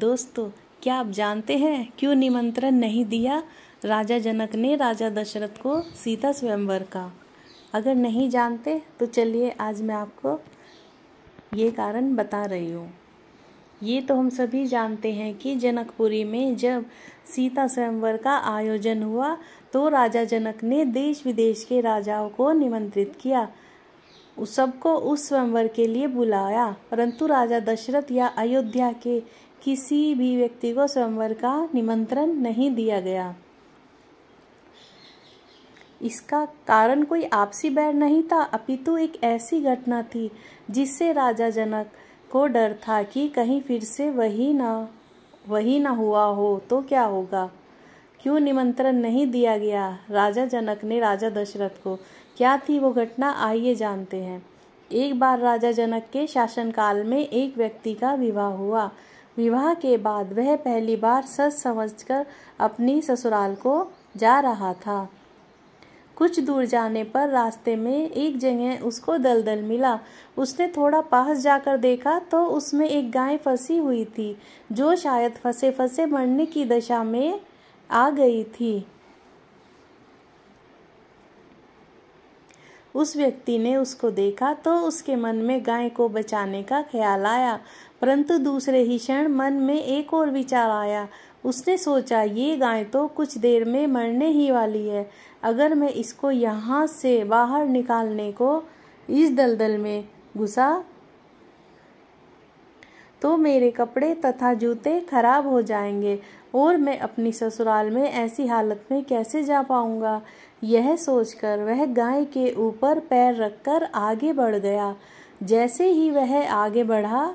दोस्तों क्या आप जानते हैं क्यों निमंत्रण नहीं दिया राजा जनक ने राजा दशरथ को सीता स्वयंवर का अगर नहीं जानते तो चलिए आज मैं आपको ये कारण बता रही हूँ ये तो हम सभी जानते हैं कि जनकपुरी में जब सीता स्वयंवर का आयोजन हुआ तो राजा जनक ने देश विदेश के राजाओं को निमंत्रित किया सबको उस स्वयंवर के लिए बुलाया परंतु राजा दशरथ या अयोध्या के किसी भी व्यक्ति को स्वयंवर का निमंत्रण नहीं दिया गया इसका कारण कोई आपसी बैर नहीं था अपितु एक ऐसी घटना थी जिससे राजा जनक को डर था कि कहीं फिर से वही ना वही ना हुआ हो तो क्या होगा क्यों निमंत्रण नहीं दिया गया राजा जनक ने राजा दशरथ को क्या थी वो घटना आइए जानते हैं एक बार राजा जनक के शासनकाल में एक व्यक्ति का विवाह हुआ विवाह के बाद वह पहली बार सच समझकर अपनी ससुराल को जा रहा था कुछ दूर जाने पर रास्ते में एक जगह उसको दलदल मिला उसने थोड़ा पास जाकर देखा तो उसमें एक गाय फंसी हुई थी जो शायद फंसे फंसे मरने की दशा में आ गई थी उस व्यक्ति ने उसको देखा तो उसके मन में गाय को बचाने का ख्याल आया परंतु दूसरे ही क्षण मन में एक और विचार आया उसने सोचा ये गाय तो कुछ देर में मरने ही वाली है अगर मैं इसको यहाँ से बाहर निकालने को इस दलदल में घुसा तो मेरे कपड़े तथा जूते खराब हो जाएंगे और मैं अपनी ससुराल में ऐसी हालत में कैसे जा पाऊँगा यह सोचकर वह गाय के ऊपर पैर रखकर आगे बढ़ गया जैसे ही वह आगे बढ़ा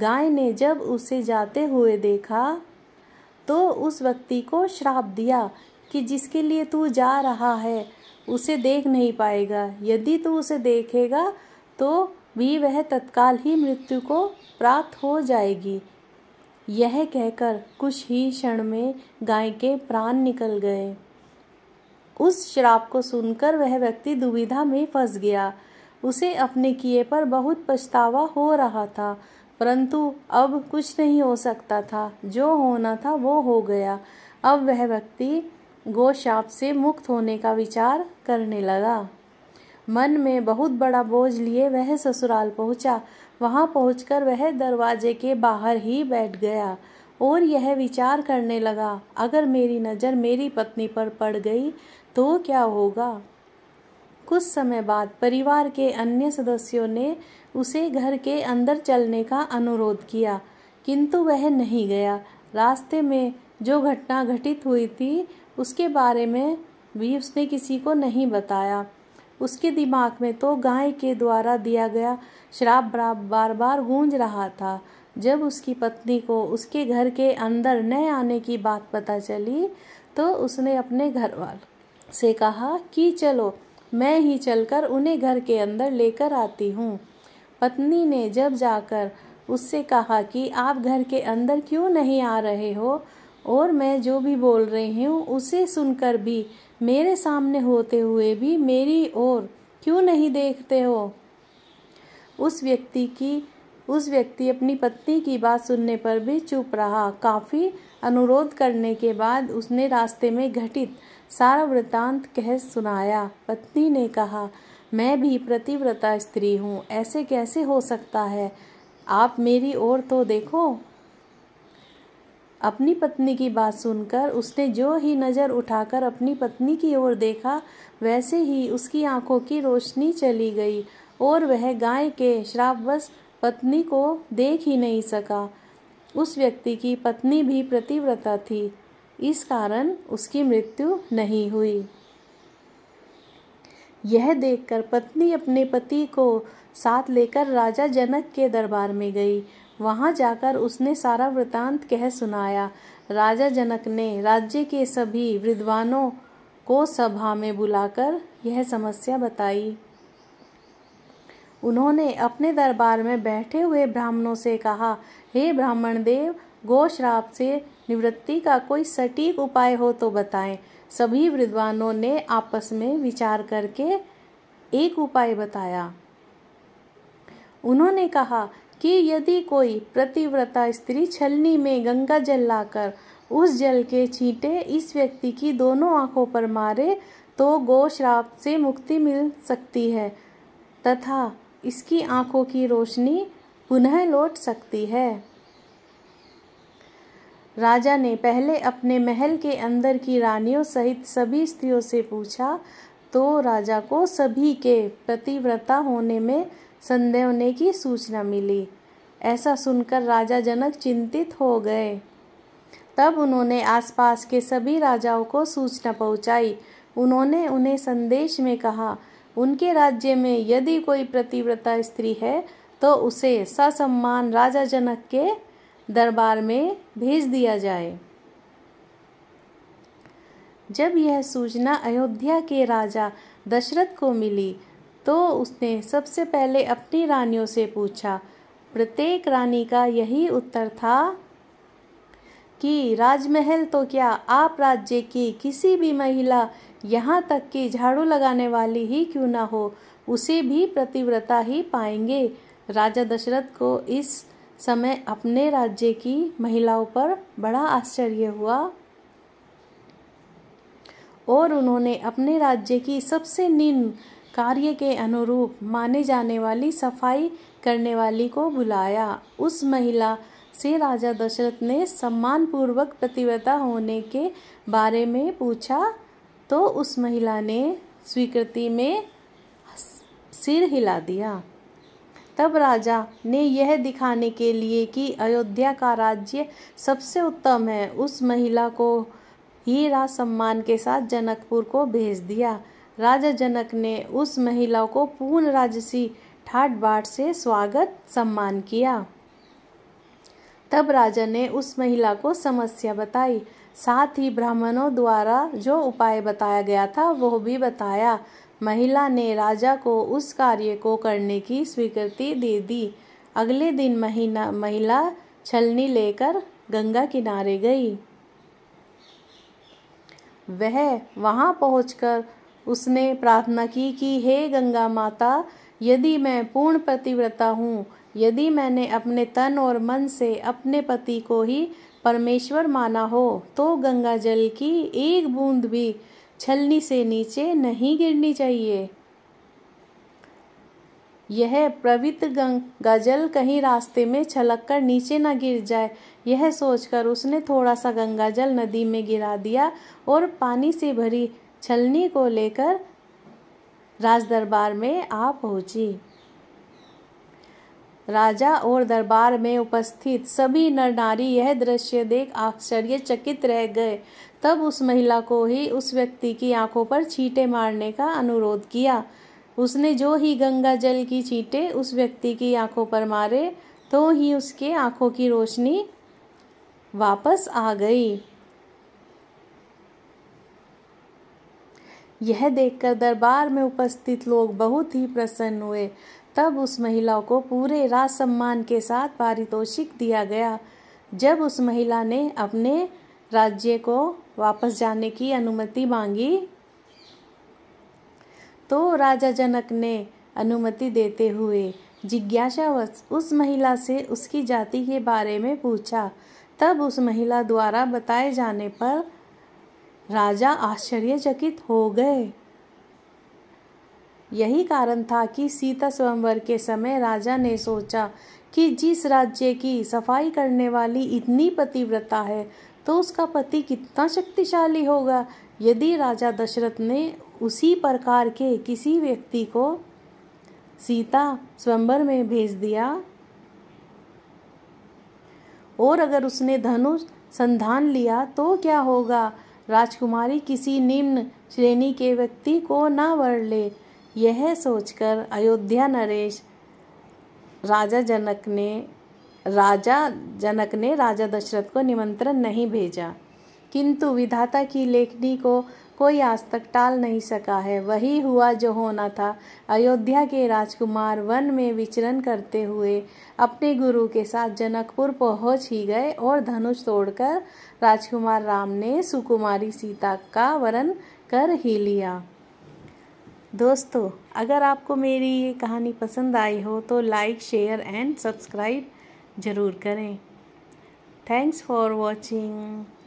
गाय ने जब उसे जाते हुए देखा तो उस व्यक्ति को श्राप दिया कि जिसके लिए तू जा रहा है उसे देख नहीं पाएगा यदि तू उसे देखेगा तो भी वह तत्काल ही मृत्यु को प्राप्त हो जाएगी यह कहकर कुछ ही क्षण में गाय के प्राण निकल गए उस श्राप को सुनकर वह व्यक्ति दुविधा में फंस गया उसे अपने किए पर बहुत पछतावा हो रहा था परंतु अब कुछ नहीं हो सकता था जो होना था वो हो गया अब वह व्यक्ति गोशाप से मुक्त होने का विचार करने लगा मन में बहुत बड़ा बोझ लिए वह ससुराल पहुंचा वहां पहुंचकर वह दरवाजे के बाहर ही बैठ गया और यह विचार करने लगा अगर मेरी नज़र मेरी पत्नी पर पड़ गई तो क्या होगा कुछ समय बाद परिवार के अन्य सदस्यों ने उसे घर के अंदर चलने का अनुरोध किया किंतु वह नहीं गया रास्ते में जो घटना घटित हुई थी उसके बारे में भी उसने किसी को नहीं बताया उसके दिमाग में तो गाय के द्वारा दिया गया श्राप बार बार गूंज रहा था जब उसकी पत्नी को उसके घर के अंदर न आने की बात पता चली तो उसने अपने घर वाल से कहा कि चलो मैं ही चलकर उन्हें घर के अंदर लेकर आती हूँ पत्नी ने जब जाकर उससे कहा कि आप घर के अंदर क्यों नहीं आ रहे हो और मैं जो भी बोल रही हूँ उसे सुनकर भी मेरे सामने होते हुए भी मेरी ओर क्यों नहीं देखते हो उस व्यक्ति की उस व्यक्ति अपनी पत्नी की बात सुनने पर भी चुप रहा काफ़ी अनुरोध करने के बाद उसने रास्ते में घटित सारा वृतांत कह सुनाया पत्नी ने कहा मैं भी प्रतिव्रता स्त्री हूँ ऐसे कैसे हो सकता है आप मेरी ओर तो देखो अपनी पत्नी की बात सुनकर उसने जो ही नज़र उठाकर अपनी पत्नी की ओर देखा वैसे ही उसकी आंखों की रोशनी चली गई और वह गाय के श्रापवश पत्नी को देख ही नहीं सका उस व्यक्ति की पत्नी भी प्रतिव्रता थी इस कारण उसकी मृत्यु नहीं हुई यह देखकर पत्नी अपने पति को साथ लेकर राजा जनक के दरबार में गई वहां जाकर उसने सारा वृतांत कह सुनाया राजा जनक ने राज्य के सभी विद्वानों को सभा में बुलाकर यह समस्या बताई उन्होंने अपने दरबार में बैठे हुए ब्राह्मणों से कहा हे ब्राह्मण देव गोश्राप से निवृत्ति का कोई सटीक उपाय हो तो बताएं सभी विद्वानों ने आपस में विचार करके एक उपाय बताया उन्होंने कहा कि यदि कोई प्रतिव्रता स्त्री छलनी में गंगा जल लाकर उस जल के छींटे इस व्यक्ति की दोनों आंखों पर मारे तो गोश्राप से मुक्ति मिल सकती है तथा इसकी आंखों की रोशनी पुनः लौट सकती है राजा ने पहले अपने महल के अंदर की रानियों सहित सभी स्त्रियों से पूछा तो राजा को सभी के प्रतिव्रता होने में संदेह होने की सूचना मिली ऐसा सुनकर राजा जनक चिंतित हो गए तब उन्होंने आसपास के सभी राजाओं को सूचना पहुंचाई उन्होंने उन्हें संदेश में कहा उनके राज्य में यदि कोई प्रतिव्रता स्त्री है तो उसे ससम्मान राजा जनक के दरबार में भेज दिया जाए जब यह सूचना अयोध्या के राजा दशरथ को मिली तो उसने सबसे पहले अपनी रानियों से पूछा प्रत्येक रानी का यही उत्तर था कि राजमहल तो क्या आप राज्य की किसी भी महिला यहाँ तक कि झाड़ू लगाने वाली ही क्यों ना हो उसे भी प्रतिव्रता ही पाएंगे राजा दशरथ को इस समय अपने राज्य की महिलाओं पर बड़ा आश्चर्य हुआ और उन्होंने अपने राज्य की सबसे निम्न कार्य के अनुरूप माने जाने वाली सफाई करने वाली को बुलाया उस महिला से राजा दशरथ ने सम्मानपूर्वक प्रतिवता होने के बारे में पूछा तो उस महिला ने स्वीकृति में सिर हिला दिया तब राजा ने यह दिखाने के लिए कि अयोध्या का राज्य सबसे उत्तम है उस महिला को ही राज सम्मान के साथ जनकपुर को भेज दिया राजा जनक ने उस महिला को पूर्ण राजसी ठाट बाट से स्वागत सम्मान किया तब राजा ने उस महिला को समस्या बताई साथ ही ब्राह्मणों द्वारा जो उपाय बताया गया था वह भी बताया महिला ने राजा को उस कार्य को करने की स्वीकृति दे दी अगले दिन महीना महिला छलनी लेकर गंगा किनारे गई वह वहां पहुंचकर उसने प्रार्थना की कि हे गंगा माता यदि मैं पूर्ण पतिव्रता हूँ यदि मैंने अपने तन और मन से अपने पति को ही परमेश्वर माना हो तो गंगा जल की एक बूंद भी छलनी से नीचे नहीं गिरनी चाहिए यह प्रवित गंगा जल कहीं रास्ते में छलक कर नीचे न गिर जाए यह सोचकर उसने थोड़ा सा गंगा जल नदी में गिरा दिया और पानी से भरी छलनी को लेकर राजदरबार में आ पहुंची राजा और दरबार में उपस्थित सभी नर नारी यह दृश्य देख आश्चर्यचकित रह गए तब उस महिला को ही उस व्यक्ति की आंखों पर छींटे मारने का अनुरोध किया उसने जो ही गंगा जल की छींटे उस व्यक्ति की आंखों पर मारे तो ही उसके आंखों की रोशनी वापस आ गई यह देखकर दरबार में उपस्थित लोग बहुत ही प्रसन्न हुए तब उस महिला को पूरे राज सम्मान के साथ पारितोषिक दिया गया जब उस महिला ने अपने राज्य को वापस जाने की अनुमति मांगी तो राजा जनक ने अनुमति देते हुए जिज्ञासावश उस महिला से उसकी जाति के बारे में पूछा तब उस महिला द्वारा बताए जाने पर राजा आश्चर्यचकित हो गए यही कारण था कि सीता स्वयंवर के समय राजा ने सोचा कि जिस राज्य की सफाई करने वाली इतनी पतिव्रता है तो उसका पति कितना शक्तिशाली होगा यदि राजा दशरथ ने उसी प्रकार के किसी व्यक्ति को सीता स्वयंवर में भेज दिया और अगर उसने धनुष संधान लिया तो क्या होगा राजकुमारी किसी निम्न श्रेणी के व्यक्ति को ना वर ले यह सोचकर अयोध्या नरेश राजा जनक ने राजा जनक ने राजा दशरथ को निमंत्रण नहीं भेजा किंतु विधाता की लेखनी को कोई आज तक टाल नहीं सका है वही हुआ जो होना था अयोध्या के राजकुमार वन में विचरण करते हुए अपने गुरु के साथ जनकपुर पहुंच ही गए और धनुष तोड़कर राजकुमार राम ने सुकुमारी सीता का वरण कर ही लिया दोस्तों अगर आपको मेरी ये कहानी पसंद आई हो तो लाइक शेयर एंड सब्सक्राइब ज़रूर करें थैंक्स फॉर वॉचिंग